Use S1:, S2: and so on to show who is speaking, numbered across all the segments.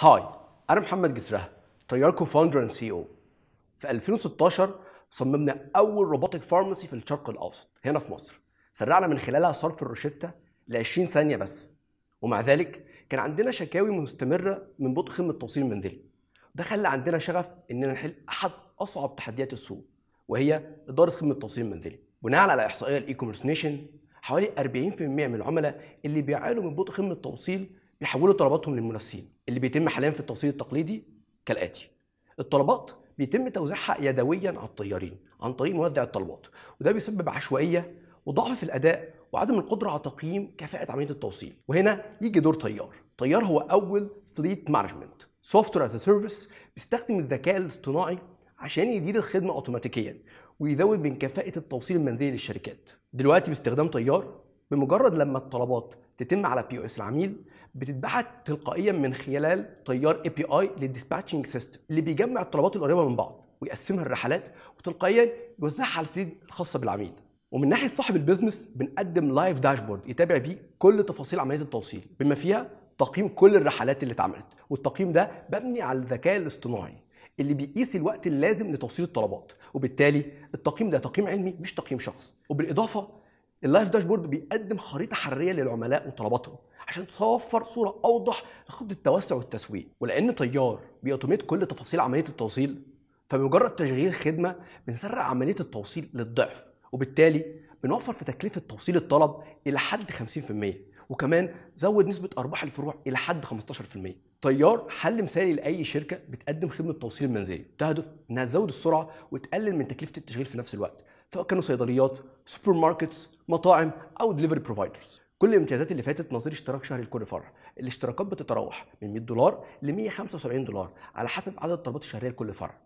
S1: هاي أنا محمد جسرها تياركو فاوندر اند سي او في 2016 صممنا أول روبوتك فارماسي في الشرق الأوسط هنا في مصر سرعنا من خلالها صرف الروشتة ل 20 ثانية بس ومع ذلك كان عندنا شكاوي مستمرة من بطء خدمة التوصيل المنزلي ده خلى عندنا شغف إننا نحل أحد أصعب تحديات السوق وهي إدارة خدمة التوصيل المنزلي بناء على إحصائية الإي كوميرس نيشن حوالي 40% من العملاء اللي بيعانوا من بطء خدمة التوصيل بيحولوا طلباتهم للمنافسين اللي بيتم حاليا في التوصيل التقليدي كالاتي الطلبات بيتم توزيعها يدويا على الطيارين عن طريق مودع الطلبات وده بيسبب عشوائيه وضعف في الاداء وعدم القدره على تقييم كفاءه عمليه التوصيل وهنا يجي دور طيار طيار هو اول فليت مانجمنت سوفت وير از سيرفيس بيستخدم الذكاء الاصطناعي عشان يدير الخدمه اوتوماتيكيا ويزود من كفاءه التوصيل المنزلي للشركات دلوقتي باستخدام طيار بمجرد لما الطلبات تتم على بي او اس العميل بتتبعت تلقائيا من خلال تيار اي بي اي للديسباتشنج سيستم اللي بيجمع الطلبات القريبه من بعض ويقسمها الرحلات وتلقائيا يوزعها على الفريد الخاصه بالعميل ومن ناحيه صاحب البيزنس بنقدم لايف داشبورد يتابع بيه كل تفاصيل عمليه التوصيل بما فيها تقييم كل الرحلات اللي اتعملت والتقييم ده مبني على الذكاء الاصطناعي اللي بيقيس الوقت اللازم لتوصيل الطلبات وبالتالي التقييم ده تقييم علمي مش تقييم شخص وبالاضافه اللايف داشبورد بيقدم خريطه حراريه للعملاء وطلباتهم عشان توفر صوره اوضح لخطه التوسع والتسويق ولان طيار بيوتوميت كل تفاصيل عمليه التوصيل فبمجرد تشغيل خدمه بنسرع عمليه التوصيل للضعف وبالتالي بنوفر في تكلفه توصيل الطلب الى حد 50% وكمان زود نسبه ارباح الفروع الى حد 15% طيار حل مثالي لاي شركه بتقدم خدمه توصيل منزلي تهدف انها تزود السرعه وتقلل من تكلفه التشغيل في نفس الوقت سواء كانوا صيدليات سوبر ماركتس مطاعم او دليفري بروفايدرز كل الامتيازات اللي فاتت نظير اشتراك شهري لكل فرع الاشتراكات بتتراوح من 100 دولار ل 175 دولار على حسب عدد الطلبات الشهريه لكل فرع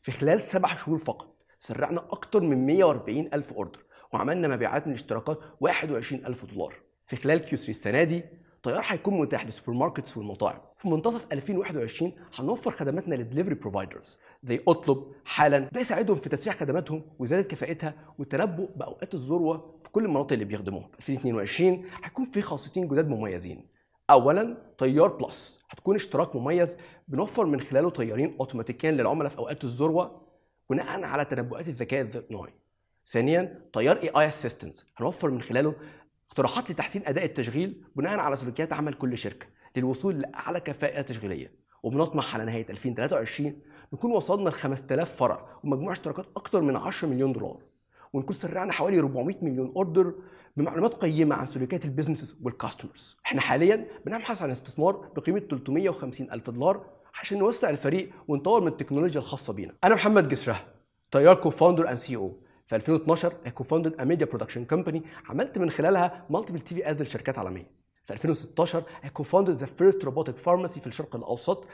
S1: في خلال سبع شهور فقط سرعنا اكتر من 140 الف اوردر وعملنا مبيعات من الاشتراكات 21 الف دولار في خلال كيو 3 السنه دي التيار هيكون متاح للسوبر ماركتس والمطاعم في منتصف 2021 هنوفر خدماتنا للدليفري بروفايدرز زي اطلب حالا ده يساعدهم في تسريع خدماتهم وزياده كفاءتها والتنبؤ باوقات الذروه في كل المناطق اللي بيخدموها 2022 هيكون في خاصيتين جداد مميزين اولا تيار بلس هتكون اشتراك مميز بنوفر من خلاله تيارين اوتوماتيكيا للعملاء في اوقات الذروه بناء على تنبؤات الذكاء الاصطناعي ثانيا تيار اي اي اسيستنت هنوفر من خلاله اقتراحات لتحسين اداء التشغيل بناء على سلوكيات عمل كل شركه للوصول لاعلى كفاءه تشغيليه وبنطمح على نهايه 2023 نكون وصلنا ل 5000 فرع ومجموع اشتراكات اكثر من 10 مليون دولار ونكون سرعنا حوالي 400 مليون اوردر بمعلومات قيمه عن سلوكيات البيزنسز والكاستمرز احنا حاليا بنبحث عن استثمار بقيمه 350 الف دولار عشان نوسع الفريق ونطور من التكنولوجيا الخاصه بينا انا محمد جسره تيار كوفاوندر اند سي او في 2012 كو فاوندد ا ميديا برودكشن كومباني عملت من خلالها مالتيبل تي في از لشركات عالميه في 2016 كو فاوندد ذا فيرست روبوتك فارماسي في الشرق الاوسط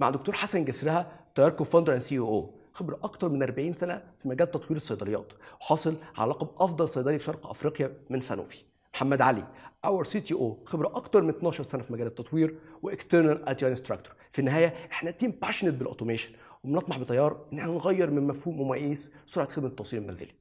S1: مع دكتور حسن جسرها تيار كو فاوندر اند سي او خبره اكتر من 40 سنه في مجال تطوير الصيدليات وحاصل على لقب افضل صيدلي في شرق افريقيا من سانوفي محمد علي اور سي تي او خبره اكتر من 12 سنه في مجال التطوير واكسترنال اي انستراكتور في النهايه احنا تيم باشنت بالاوتوميشن وبنطمح بتيار ان احنا نغير من مفهوم ومقاييس سرعه خدمه التوصيل المنزلي